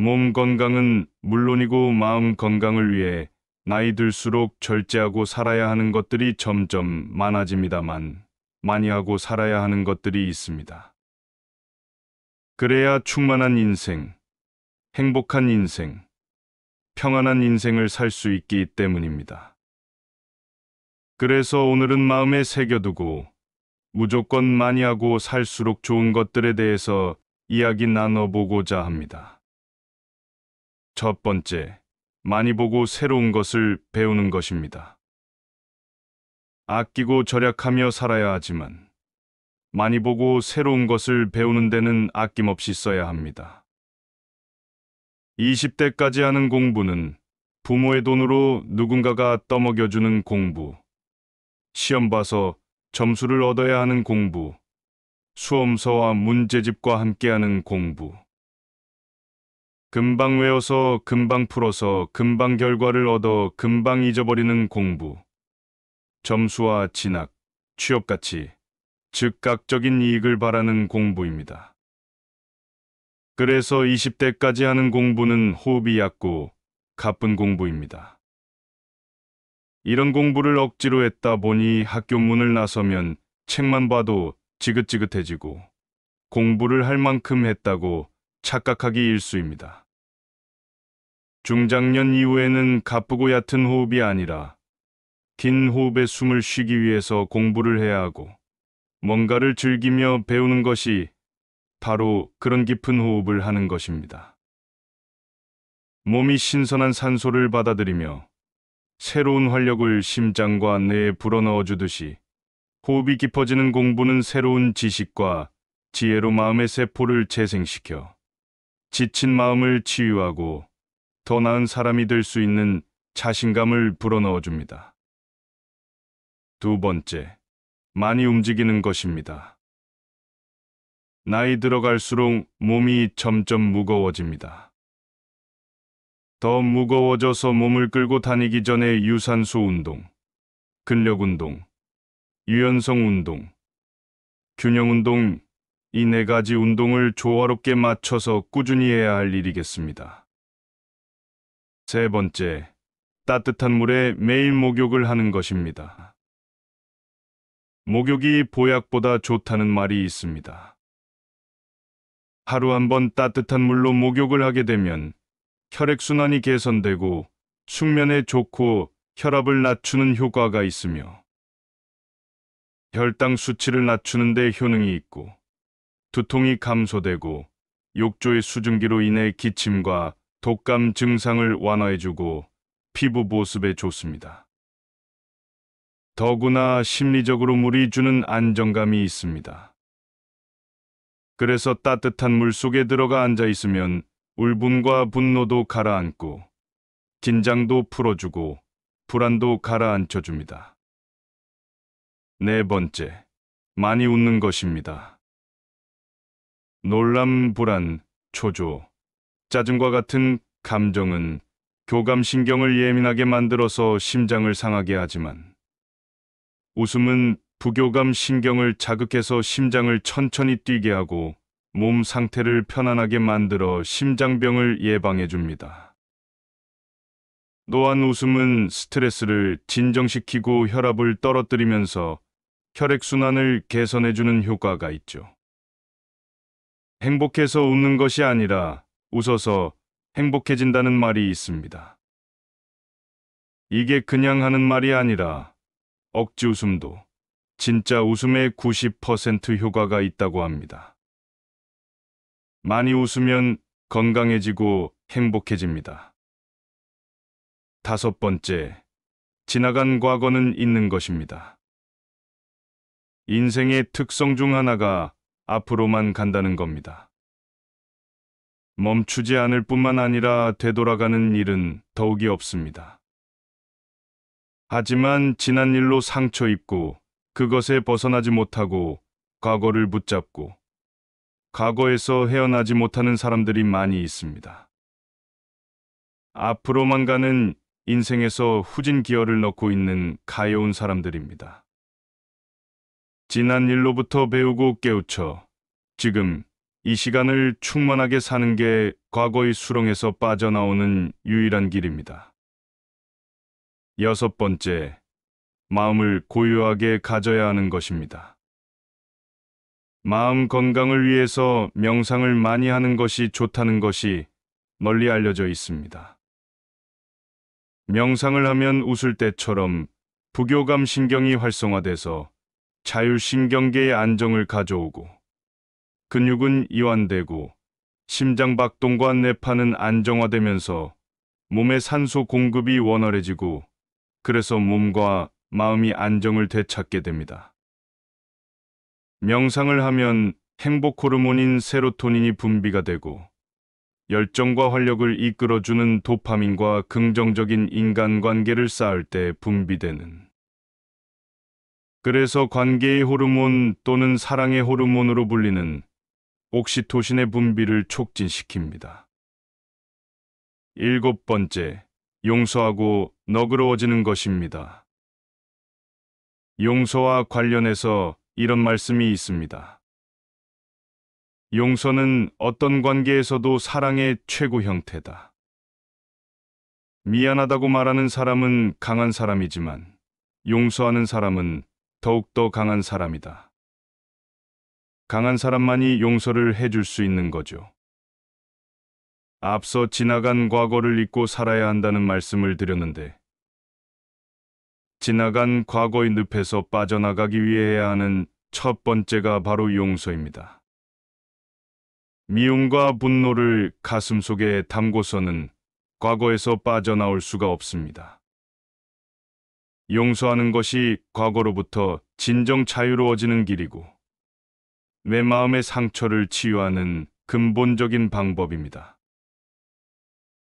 몸 건강은 물론이고 마음 건강을 위해 나이 들수록 절제하고 살아야 하는 것들이 점점 많아집니다만 많이 하고 살아야 하는 것들이 있습니다. 그래야 충만한 인생, 행복한 인생, 평안한 인생을 살 수 있기 때문입니다. 그래서 오늘은 마음에 새겨두고 무조건 많이 하고 살수록 좋은 것들에 대해서 이야기 나눠보고자 합니다. 첫 번째, 많이 보고 새로운 것을 배우는 것입니다. 아끼고 절약하며 살아야 하지만 많이 보고 새로운 것을 배우는 데는 아낌없이 써야 합니다. 20대까지 하는 공부는 부모의 돈으로 누군가가 떠먹여주는 공부, 시험 봐서 점수를 얻어야 하는 공부, 수험서와 문제집과 함께하는 공부, 금방 외워서 금방 풀어서 금방 결과를 얻어 금방 잊어버리는 공부. 점수와 진학, 취업같이 즉각적인 이익을 바라는 공부입니다. 그래서 20대까지 하는 공부는 호흡이 얕고 가쁜 공부입니다. 이런 공부를 억지로 했다 보니 학교 문을 나서면 책만 봐도 지긋지긋해지고 공부를 할 만큼 했다고 착각하기 일수입니다. 중장년 이후에는 가쁘고 얕은 호흡이 아니라 긴 호흡에 숨을 쉬기 위해서 공부를 해야 하고 뭔가를 즐기며 배우는 것이 바로 그런 깊은 호흡을 하는 것입니다. 몸이 신선한 산소를 받아들이며 새로운 활력을 심장과 뇌에 불어넣어 주듯이 호흡이 깊어지는 공부는 새로운 지식과 지혜로 마음의 세포를 재생시켜 지친 마음을 치유하고 더 나은 사람이 될 수 있는 자신감을 불어넣어 줍니다. 두 번째, 많이 움직이는 것입니다. 나이 들어갈수록 몸이 점점 무거워집니다. 더 무거워져서 몸을 끌고 다니기 전에 유산소 운동, 근력 운동, 유연성 운동, 균형 운동, 이네 가지 운동을 조화롭게 맞춰서 꾸준히 해야 할 일이겠습니다. 세 번째, 따뜻한 물에 매일 목욕을 하는 것입니다. 목욕이 보약보다 좋다는 말이 있습니다. 하루 한 번 따뜻한 물로 목욕을 하게 되면 혈액순환이 개선되고 숙면에 좋고 혈압을 낮추는 효과가 있으며 혈당 수치를 낮추는 데 효능이 있고 두통이 감소되고 욕조의 수증기로 인해 기침과 독감 증상을 완화해주고 피부 보습에 좋습니다. 더구나 심리적으로 물이 주는 안정감이 있습니다. 그래서 따뜻한 물 속에 들어가 앉아 있으면 울분과 분노도 가라앉고 긴장도 풀어주고 불안도 가라앉혀줍니다. 네 번째, 많이 웃는 것입니다. 놀람, 불안, 초조, 짜증과 같은 감정은 교감신경을 예민하게 만들어서 심장을 상하게 하지만 웃음은 부교감 신경을 자극해서 심장을 천천히 뛰게 하고 몸 상태를 편안하게 만들어 심장병을 예방해 줍니다. 노안 웃음은 스트레스를 진정시키고 혈압을 떨어뜨리면서 혈액순환을 개선해주는 효과가 있죠. 행복해서 웃는 것이 아니라 웃어서 행복해진다는 말이 있습니다. 이게 그냥 하는 말이 아니라 억지 웃음도 진짜 웃음의 90% 효과가 있다고 합니다. 많이 웃으면 건강해지고 행복해집니다. 다섯 번째, 지나간 과거는 있는 것입니다. 인생의 특성 중 하나가 앞으로만 간다는 겁니다. 멈추지 않을 뿐만 아니라 되돌아가는 일은 더욱이 없습니다. 하지만 지난 일로 상처 입고 그것에 벗어나지 못하고 과거를 붙잡고 과거에서 헤어나지 못하는 사람들이 많이 있습니다. 앞으로만 가는 인생에서 후진 기어를 넣고 있는 가여운 사람들입니다. 지난 일로부터 배우고 깨우쳐 지금 이 시간을 충만하게 사는 게 과거의 수렁에서 빠져나오는 유일한 길입니다. 여섯 번째, 마음을 고요하게 가져야 하는 것입니다. 마음 건강을 위해서 명상을 많이 하는 것이 좋다는 것이 널리 알려져 있습니다. 명상을 하면 웃을 때처럼 부교감 신경이 활성화돼서 자율신경계의 안정을 가져오고 근육은 이완되고 심장 박동과 뇌파는 안정화되면서 몸의 산소 공급이 원활해지고 그래서 몸과 마음이 안정을 되찾게 됩니다. 명상을 하면 행복 호르몬인 세로토닌이 분비가 되고 열정과 활력을 이끌어주는 도파민과 긍정적인 인간관계를 쌓을 때 분비되는 그래서 관계의 호르몬 또는 사랑의 호르몬으로 불리는 옥시토신의 분비를 촉진시킵니다. 일곱 번째, 용서하고 너그러워지는 것입니다. 용서와 관련해서 이런 말씀이 있습니다. 용서는 어떤 관계에서도 사랑의 최고 형태다. 미안하다고 말하는 사람은 강한 사람이지만 용서하는 사람은 더욱더 강한 사람이다. 강한 사람만이 용서를 해줄 수 있는 거죠. 앞서 지나간 과거를 잊고 살아야 한다는 말씀을 드렸는데, 지나간 과거의 늪에서 빠져나가기 위해 해야 하는 첫 번째가 바로 용서입니다. 미움과 분노를 가슴 속에 담고서는 과거에서 빠져나올 수가 없습니다. 용서하는 것이 과거로부터 진정 자유로워지는 길이고 내 마음의 상처를 치유하는 근본적인 방법입니다.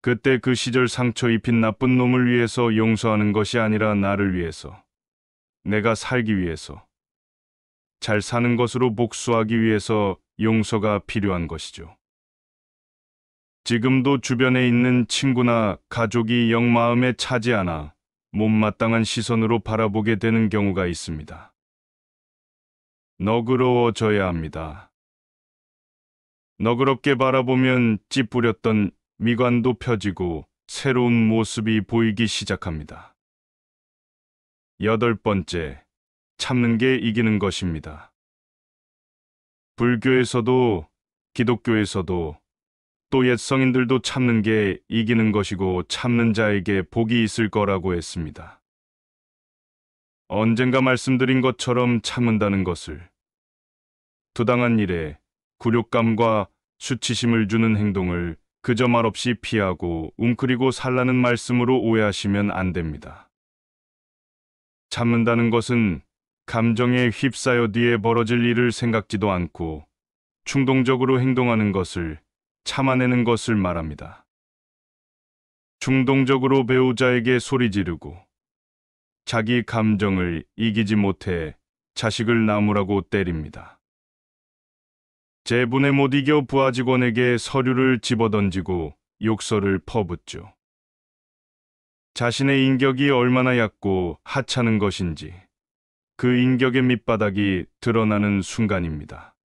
그때 그 시절 상처 입힌 나쁜 놈을 위해서 용서하는 것이 아니라 나를 위해서, 내가 살기 위해서, 잘 사는 것으로 복수하기 위해서 용서가 필요한 것이죠. 지금도 주변에 있는 친구나 가족이 영마음에 차지 않아 못마땅한 시선으로 바라보게 되는 경우가 있습니다. 너그러워져야 합니다. 너그럽게 바라보면 찌뿌렸던 미관도 펴지고 새로운 모습이 보이기 시작합니다. 여덟 번째, 참는 게 이기는 것입니다. 불교에서도 기독교에서도 또옛 성인들도 참는 게 이기는 것이고 참는 자에게 복이 있을 거라고 했습니다. 언젠가 말씀드린 것처럼 참는다는 것을 부당한 일에 굴욕감과 수치심을 주는 행동을 그저 말없이 피하고 웅크리고 살라는 말씀으로 오해하시면 안 됩니다. 참는다는 것은 감정에 휩싸여 뒤에 벌어질 일을 생각지도 않고 충동적으로 행동하는 것을 참아내는 것을 말합니다. 충동적으로 배우자에게 소리 지르고 자기 감정을 이기지 못해 자식을 나무라고 때립니다. 제분에못 이겨 부하 직원에게 서류를 집어던지고 욕설을 퍼붓죠. 자신의 인격이 얼마나 얕고 하찮은 것인지 그 인격의 밑바닥이 드러나는 순간입니다.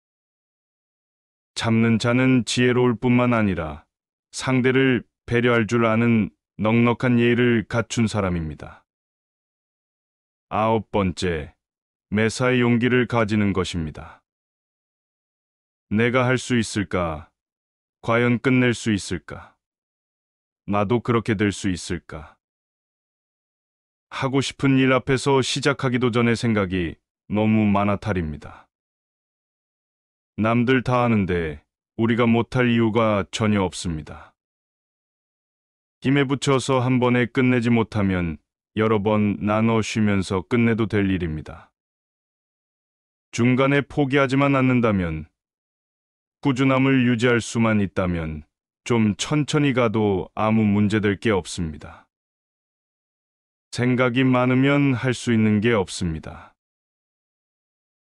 잡는 자는 지혜로울 뿐만 아니라 상대를 배려할 줄 아는 넉넉한 예의를 갖춘 사람입니다. 아홉 번째, 매사에 용기를 가지는 것입니다. 내가 할 수 있을까? 과연 끝낼 수 있을까? 나도 그렇게 될 수 있을까? 하고 싶은 일 앞에서 시작하기도 전에 생각이 너무 많아 탈입니다. 남들 다 하는데 우리가 못할 이유가 전혀 없습니다. 힘에 붙여서 한 번에 끝내지 못하면 여러 번 나눠 쉬면서 끝내도 될 일입니다. 중간에 포기하지만 않는다면 꾸준함을 유지할 수만 있다면 좀 천천히 가도 아무 문제될 게 없습니다. 생각이 많으면 할 수 있는 게 없습니다.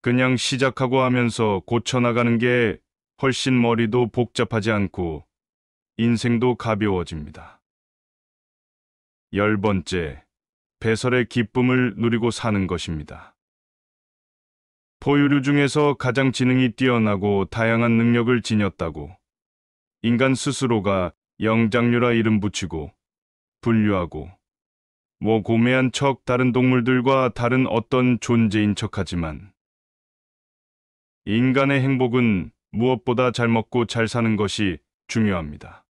그냥 시작하고 하면서 고쳐나가는 게 훨씬 머리도 복잡하지 않고 인생도 가벼워집니다. 열 번째, 배설의 기쁨을 누리고 사는 것입니다. 포유류 중에서 가장 지능이 뛰어나고 다양한 능력을 지녔다고 인간 스스로가 영장류라 이름 붙이고 분류하고 뭐 고매한 척 다른 동물들과 다른 어떤 존재인 척하지만 인간의 행복은 무엇보다 잘 먹고 잘 사는 것이 중요합니다.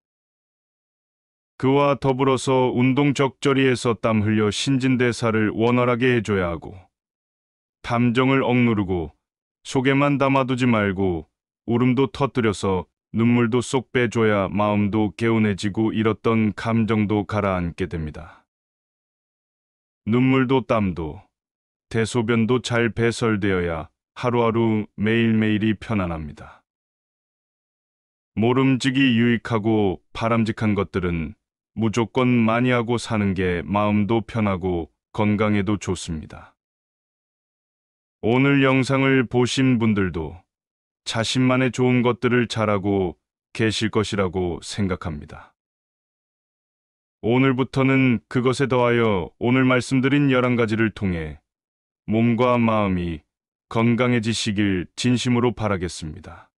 그와 더불어서 운동 적절히해서 땀 흘려 신진대사를 원활하게 해줘야 하고 감정을 억누르고 속에만 담아두지 말고 울음도 터뜨려서 눈물도 쏙 빼줘야 마음도 개운해지고 잃었던 감정도 가라앉게 됩니다. 눈물도 땀도 대소변도 잘 배설되어야 하루하루 매일매일이 편안합니다. 모름지기 유익하고 바람직한 것들은 무조건 많이 하고 사는 게 마음도 편하고 건강에도 좋습니다. 오늘 영상을 보신 분들도 자신만의 좋은 것들을 잘하고 계실 것이라고 생각합니다. 오늘부터는 그것에 더하여 오늘 말씀드린 11가지를 통해 몸과 마음이 건강해지시길 진심으로 바라겠습니다.